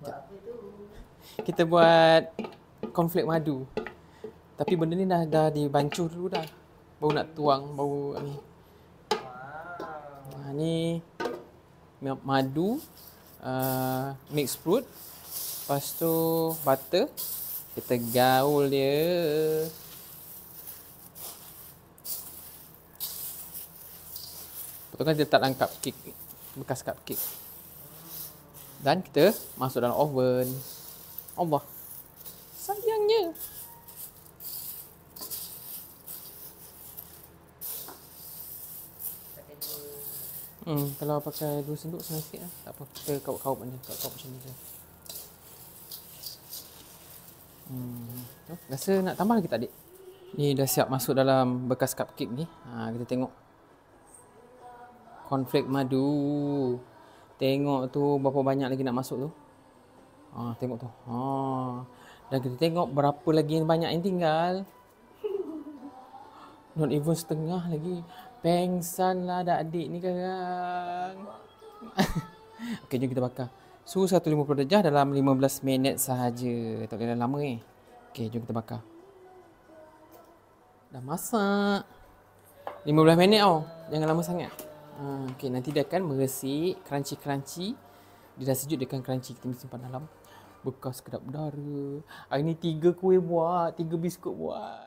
Sekejap. Kita buat konflik madu. Tapi benda ni dah dah dibancuh dulu dah. Baru nak tuang, baru ni. Wow. Ah, ha, ni madu, uh, mixed fruit. Lepas tu butter. Kita gaul dia. Betul kan dia tak langkap kek bekas cupcake dan kita masuk dalam oven. Allah. Sayangnya. Hmm, kalau pakai dua senduk senang sikit lah. Tak apa, kita kaup-kaup macam ni. Kaup-kaup macam ni je. Hmm, oh, rasa nak tambah lagi tak adik? Ni dah siap masuk dalam bekas cupcake ni. Ha, kita tengok. Konflik madu. Konflik madu. Tengok tu berapa banyak lagi nak masuk tu. Ha, tengok tu. Ha. Dan kita tengok berapa lagi yang banyak yang tinggal. Not even setengah lagi. Pengsan lah dah adik ni sekarang. Okey, jom kita bakar. Suhu 150 darjah dalam 15 minit sahaja. Tak boleh lama ni. Eh. Okey, jom kita bakar. Dah masak. 15 minit tau. Oh. Jangan lama sangat. Ah, okay, nanti dia akan meresik crunchy-crunchy. Dia dah sejuk dengan crunchy kita mesti simpan dalam bekas kedap udara. Hari ah, ni tiga kuih buat, tiga biskut buat.